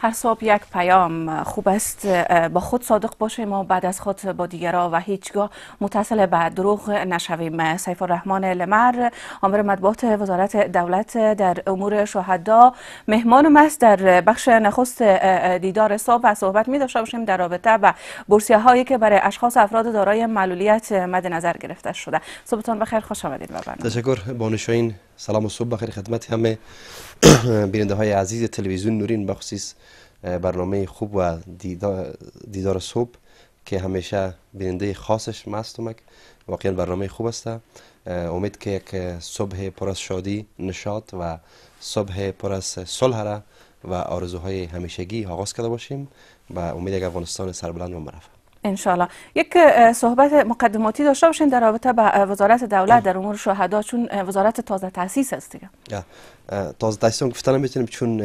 هر صبح یک پیام خوب است با خود صادق باشیم و بعد از خود با دیگرا و هیچگاه متصل به دروغ نشویم سیف الرحمن لمر عامر مطبوعات وزارت دولت در امور شهدا مهمان ما است در بخش نخست دیدار صبح و صحبت می داشته باشیم در رابطه به بورسیه هایی که برای اشخاص افراد دارای معلولیت مد نظر گرفته شده صبحتان بخیر خوش آمدید به برنامه تشکر بانوشاین سلام و صبح بخیر خدمت همه بیننده های عزیز تلویزیون نورین بخصیص برنامه خوب و دیدار, صبح که همیشه بیننده خاصش مستمک واقعا برنامه خوب است امید که یک صبح پر از شادی نشاط و صبح پر از صلح را و آرزوهای همیشگی آغاز کرده باشیم و امید اگر افغانستان سربلند و مرفه انشالله یک صحبت مقدماتی داشته باشین در رابطه به وزارت دولت در امور شهدا چون وزارت تازه تاسیس است دیگه دستان گفتن میتونیم چون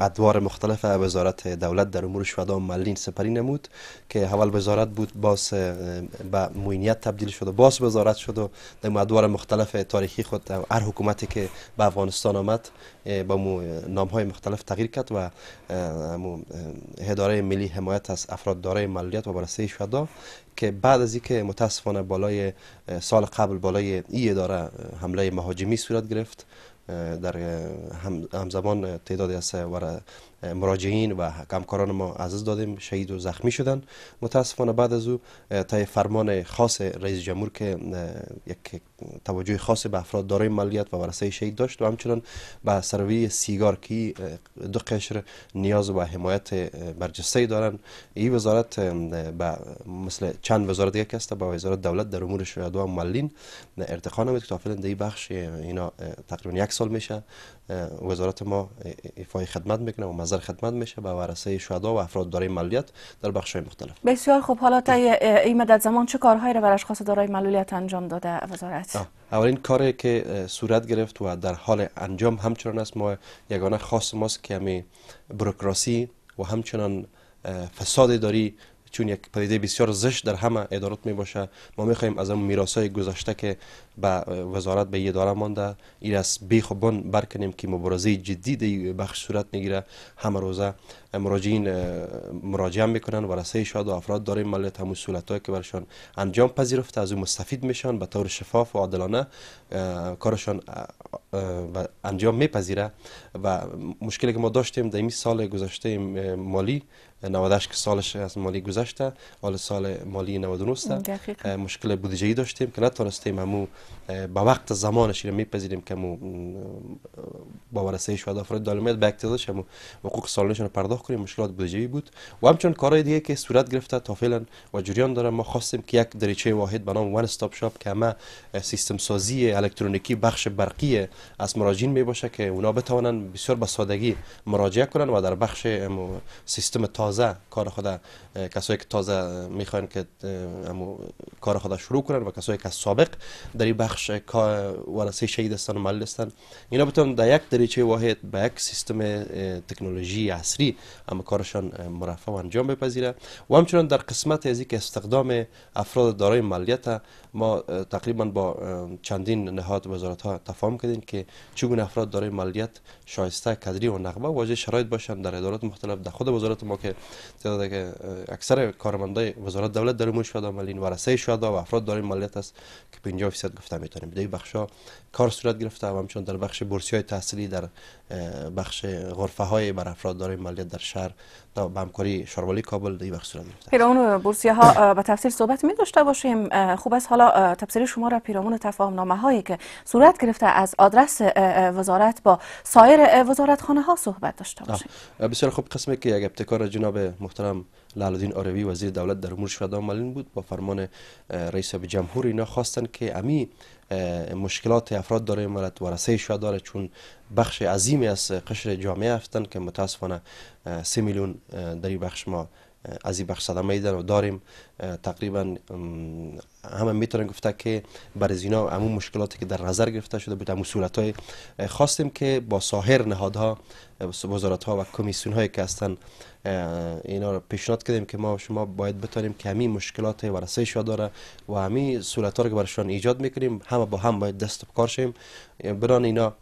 ادوار مختلف وزارت دولت در امور شهدا ملین سپری نمود که اول وزارت بود باس به موینیت تبدیل شد و باز وزارت شد و در ادوار مختلف تاریخی خود هر حکومتی که به افغانستان آمد با مو نام های مختلف تغییر کرد و هداره ملی حمایت از افراد دارای ملیت و برسه شهدا که بعد از اینکه متاسفانه بالای سال قبل بالای ای اداره حمله مهاجمی صورت گرفت در همزمان تعدادی از مراجعین و همکاران ما عزیز دادیم شهید و زخمی شدن متاسفانه بعد از او تای فرمان خاص رئیس جمهور که یک توجه خاص به افراد دارای مالیات و ورثه شهید داشت و همچنان به سروی سیگار که دو قشر نیاز به حمایت برجسته دارن این وزارت به مثل چند وزارت دیگه که به وزارت دولت در امور شهدا و ملین ارتقا نمید که تا فعلا بخش اینا تقریبا یک سال میشه وزارت ما ایفای خدمت میکنه و مظهر خدمت میشه به ورثه شهدا و افراد دارای مالیات در بخش های مختلف بسیار خوب حالا تا این مدت زمان چه کارهایی را برای اشخاص دارای انجام داده وزارت اولین کاری که صورت گرفت و در حال انجام همچنان است ما یگانه خاص ماست که همی بروکراسی و همچنان فساد داری چون یک پدیده بسیار زشت در همه ادارات می باشه ما خواهیم از اون میراث های گذشته که به وزارت به اداره مانده این از بیخ برکنیم که مبارزه جدی در بخش صورت نگیره همه روزه مراجعین مراجعه میکنن و رسای شاد و افراد داریم ملت همون صورت که برشان انجام پذیرفته از اون مستفید میشن به طور شفاف و عادلانه کارشان و انجام میپذیره و مشکلی که ما داشتیم در این سال گذشته مالی 98 که سالش از مالی گذشته حال سال مالی 99 مشکل بودجه ای داشتیم که نتونستیم همو با وقت زمانش را میپذیریم که مو با ورسه شهدا افراد دالمیت بک اقتضاش هم حقوق رو پرداخت کنیم مشکلات بودجه بود و همچون کارهای دیگه که صورت گرفته تا فعلا و جریان داره ما خواستیم که یک دریچه واحد به نام ون استاپ شاپ که همه سیستم سازی الکترونیکی بخش برقی از مراجعین می باشه که اونا بتوانند بسیار به سادگی مراجعه کنن و در بخش سیستم تازه کار خود کسایی که تازه میخوان که کار خود شروع کنن و کسایی که سابق در بخش ورسه شهید و مل اینا بتون در یک دریچه واحد به یک سیستم تکنولوژی عصری اما کارشان مرفع و انجام بپذیره و همچنان در قسمت از که استخدام افراد دارای مالیت ما تقریبا با چندین نهاد وزارت ها تفاهم کردیم که چگونه افراد دارای مالیت شایسته کدری و نقبه واجه شرایط باشند در ادارات مختلف در خود وزارت ما که اکثر کارمندای وزارت دولت در موش عملین ورسه شده و افراد دارای مالیت است که 50 رفتن میتونیم در بخش ها کار صورت گرفته و همچنان در بخش بورسی های تحصیلی در بخش غرفه های بر افراد دارای مالیت در شهر به همکاری شاروالی کابل در بخش صورت گرفته پیرامون بورسیه ها به تفصیل صحبت می داشته باشیم خوب است حالا تفسیر شما را پیرامون تفاهم نامه هایی که صورت گرفته از آدرس وزارت با سایر وزارت خانه ها صحبت داشته باشیم بسیار خوب قسمی که یک ابتکار جناب محترم لالدین آروی وزیر دولت در امور شورای بود با فرمان رئیس جمهور اینا خواستن که امی مشکلات افراد داره ملت ورسه شورا داره چون بخش عظیمی از قشر جامعه هستند که متاسفانه سه میلیون در این بخش ما از این بخش صدمه دیدن و داریم تقریبا همه میتونن گفته که بر از همون مشکلاتی که در نظر گرفته شده بود همون صورت های خواستیم که با ساهر نهادها وزارت ها و کمیسیون هایی که هستن اینا رو پیشنهاد کردیم که ما شما باید بتانیم که همین مشکلات ورسه شو داره و همین صورت ها رو که برشان ایجاد میکنیم همه با هم باید دست کار شیم بران اینا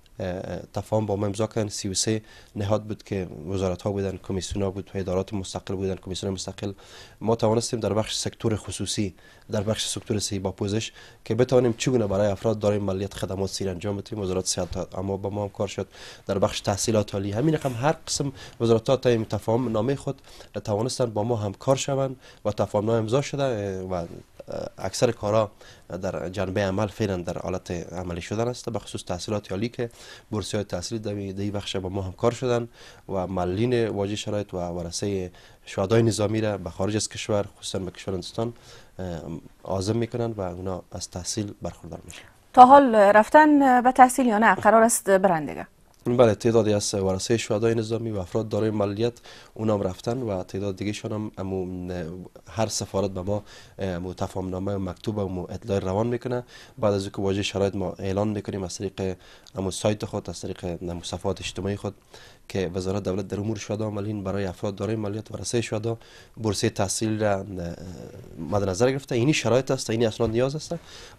تفاهم با ما امضا کردن 33 نهاد بود که وزارت ها بودن کمیسیون ها بود ادارات مستقل بودن کمیسیون مستقل ما توانستیم در بخش سکتور خصوصی در بخش سکتور سی با پوزش که بتوانیم چگونه برای افراد داریم مالیات خدمات سیر انجام بدیم وزارت صحت اما با ما هم کار شد در بخش تحصیلات عالی همین رقم هر قسم وزارت ها تا تفاهم نامه خود توانستن با ما همکار شوند و تفاهم نامه امضا شده و اکثر کارا در جنبه عمل فعلا در حالت عملی شدن است به خصوص تحصیلات عالی که بورس های تحصیلی در این بخش با ما همکار شدن و معلین واجی شرایط و ورسه شهدای نظامی را به خارج از کشور خصوصا به کشور هندوستان عازم میکنن و اونا از تحصیل برخوردار میشن تا حال رفتن به تحصیل یا نه قرار است برندگه؟ بله تعدادی از ورسه شهدای نظامی و افراد دارای ملیت اونام رفتن و تعداد دیگه هم هر سفارت به ما تفاهم نامه مکتوب و اطلاع روان میکنه بعد از اینکه واژه شرایط ما اعلان میکنیم از طریق امو سایت خود از طریق صفحات اجتماعی خود که وزارت دولت در امور شده عملین برای افراد دارای مالیات ورسه شده و تحصیل را مد نظر گرفته اینی شرایط است اینی اصلا نیاز است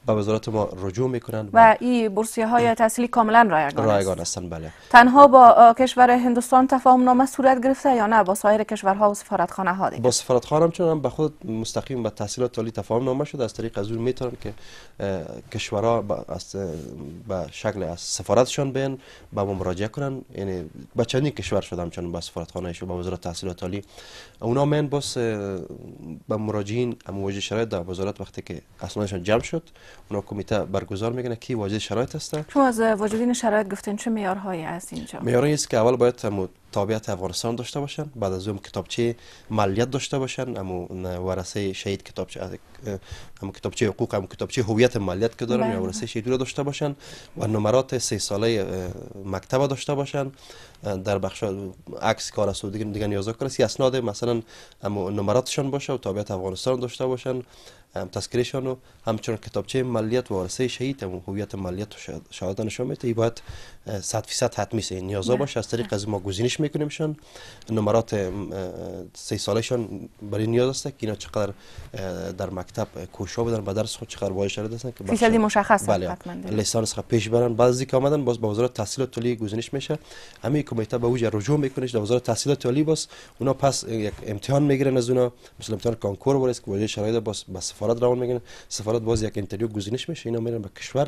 به وزارت ما رجوع میکنند و این بورسیه های تحصیلی کاملا رایگان رایگان بله تنها با کشور هندوستان تفاهم نامه صورت گرفته یا نه با سایر کشورها و سفارتخانه ها دیگر؟ با سفارتخانه هم چون به خود مستقیم با تحصیلات تالی تفاهم نامه شده از طریق ازور که کشورها به شکل از سفارتشان بین با مراجعه کنن یعنی چندین کشور شدم چون با خانه شو با وزارت تحصیلات عالی اونا من بس با مراجعین مواجه شرایط در وزارت وقتی که اسنادشان جمع شد اونا کمیته برگزار میکنه کی واجد شرایط است شما از واجدین شرایط گفتین چه معیارهایی از اینجا میارهایی است که اول باید تابعیت افغانستان داشته باشند، بعد از اون کتابچه ملیت داشته باشن اما ورثه شهید کتابچه اما کتابچه حقوق هم کتابچه هویت ملیت که دارن یا بله. ورثه شهید رو داشته باشن و نمرات سه ساله مکتب داشته باشن در بخش عکس کار است و دیگه دیگه نیاز کار اسناد مثلا اما نمراتشان باشه و تابعیت افغانستان داشته باشن تذکرهشان و همچنان کتابچه ملیت وارثه شهید و هویت ملیت و شهادت نشان میده باید 100 فیصد حتمی سه نیازا باشه از طریق از ما گزینش شان نمرات سه سالشان برای نیاز است که اینا چقدر در مکتب کوشا بدن و درس خود چقدر وایش شده هستن که فیصدی مشخص بله لیسانس خود خب پیش برن بعضی که آمدن باز به با وزارت تحصیلات تولی گزینش میشه همه کمیته به وجه رجوع میکنه در وزارت تحصیلات تولی باز اونا پس یک امتحان میگیرن از اونا مثل امتحان کانکور باز که وجه شرایط باز سفارت روان میگن سفارت باز یک انتریو گزینش میشه اینا میرن به کشور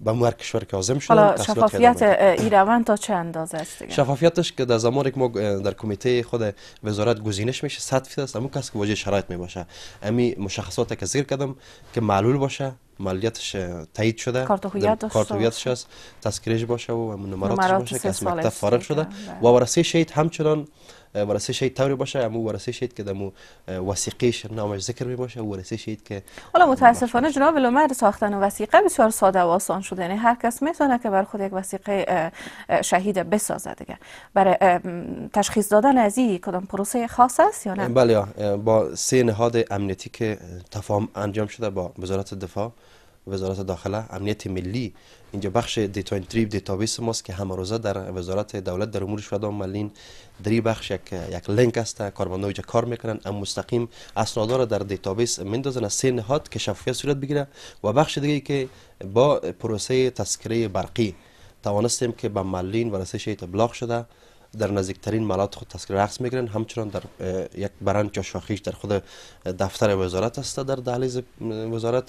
به هر کشور که آزم شده شفافیت این تا چه اندازه است دیگه شفافیتش که در زمان که ما در کمیته خود وزارت گزینش میشه 100 است همو کسی که واجه شرایط میباشه امی مشخصات که ذکر کردم که معلول باشه مالیاتش تایید شده کارت هویتش است تذکرهش باشه و نمراتش باشه که از مکتب فارغ شده و ورثه شهید همچنان ورثه شهید طوری باشه اما ورثه شهید که دمو وثیقیش نامش ذکر می باشه ورثه شهید که حالا متاسفانه جناب العمر ساختن وثیقه بسیار ساده و آسان شده یعنی هر کس میتونه که بر خود یک وثیقه شهید بسازه دیگه برای تشخیص دادن از این کدام پروسه خاص است یا نه بله با سه نهاد امنیتی که تفاهم انجام شده با وزارت دفاع وزارت داخله امنیت ملی اینجا بخش دیتا انتری دیتابیس ماست که همه روزه در وزارت دولت در امور شورای ملین دری بخش یک یک لینک است کارمندان کار میکنن ام مستقیم اسناد را در دیتابیس میندازن از سه نهاد که شفافیت صورت بگیره و بخش دیگه که با پروسه تذکره برقی توانستیم که به ملین ورسه رسش ابلاغ شده در نزدیکترین مالات خود تذکر رقص میگیرن همچنان در یک برند یا شاخیش در خود دفتر وزارت است در دهلیز وزارت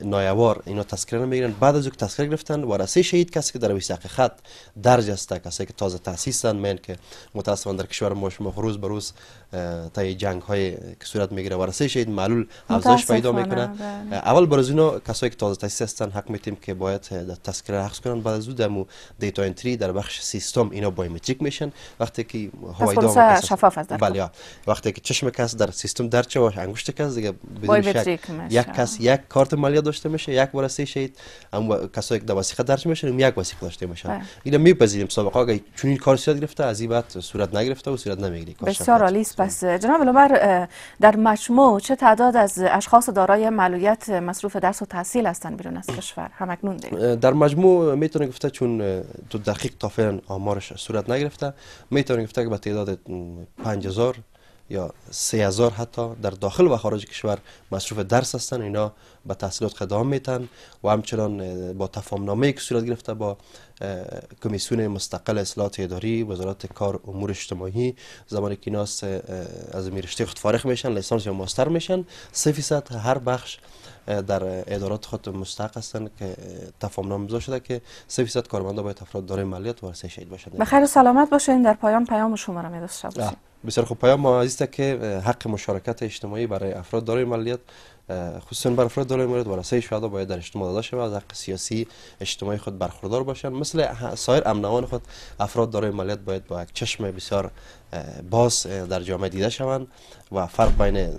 نایوار اینا تسکر نمیگیرن بعد از اینکه تسکر گرفتن ورثه شهید کسی که در ویس خط درج است کسی که تازه تاسیسند من که متاسفانه در کشور ما شما روز به روز تا جنگ های که صورت میگیره ورثه شهید معلول افزایش پیدا میکنه بله. اول بر از اینا کسایی که تازه تاسیس هستن حق میتیم که باید تذکره رقص کنن بعد از اون دیتا انتری در بخش سیستم اینا باید میشن وقتی که هوایدام شفاف از بله وقتی که چشم کس در سیستم در چه انگشت کس دیگه بدون شک یک کس یک کارت مالیه داشته میشه یک بار شید اما هم کسو یک وسیقه درج میشن یک وسیقه داشته میشه بله. اینا میپذیریم سابقه اگه چون کار سیاد گرفته از این بعد صورت نگرفته و صورت نمیگیره بسیار عالی پس جناب لوبر در مجموع چه تعداد از اشخاص دارای معلولیت مصروف درس و تحصیل هستند بیرون از کشور همکنون در مجموع میتونه گفته چون تو دقیق تا فعلا آمارش صورت نگرفتن میتونیم گفته که با تعداد 5000 یا سه هزار حتی در داخل و خارج کشور مصروف درس هستن اینا به تحصیلات قدام میتن و همچنان با تفاهمنامه که صورت گرفته با کمیسیون مستقل اصلاحات اداری وزارت کار امور اجتماعی زمانی که اینا از میرشته خود فارغ میشن لیسانس یا ماستر میشن سه فیصد هر بخش در ادارات خود مستقل هستن که تفاهم امضا شده که سه فیصد کارمندا باید افراد دارای مالیات ورسه شهید باشند. بخیر سلامت باشین در پایان پیام شما را می بسیار خوب پیام ما از که حق مشارکت اجتماعی برای افراد دارای ملیت خصوصا بر افراد دارای ملیت ورثه شهدا باید در اجتماع داده شود از حق سیاسی اجتماعی خود برخوردار باشند مثل سایر امنوان خود افراد دارای ملیت باید با یک چشم بسیار باز در جامعه دیده شوند و فرق بین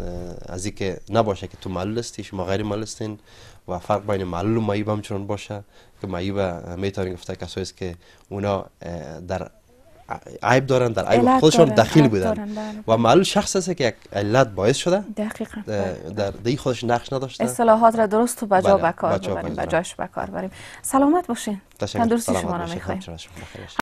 از اینکه نباشه که تو معلول هستی شما غیر معلول هستین و فرق بین معلول و معیب هم چون باشه که معیب میتونیم گفته کسایی که اونا در عیب دارن در عیب خودشان دخیل بودن بله. و معلول شخص است که یک علت باعث شده دقیقا در بله، بله. دی خودش نقش نداشته اصلاحات را درست و بجا بکار ببریم بجاش بکار بریم سلامت باشین تندرستی شما را میخواییم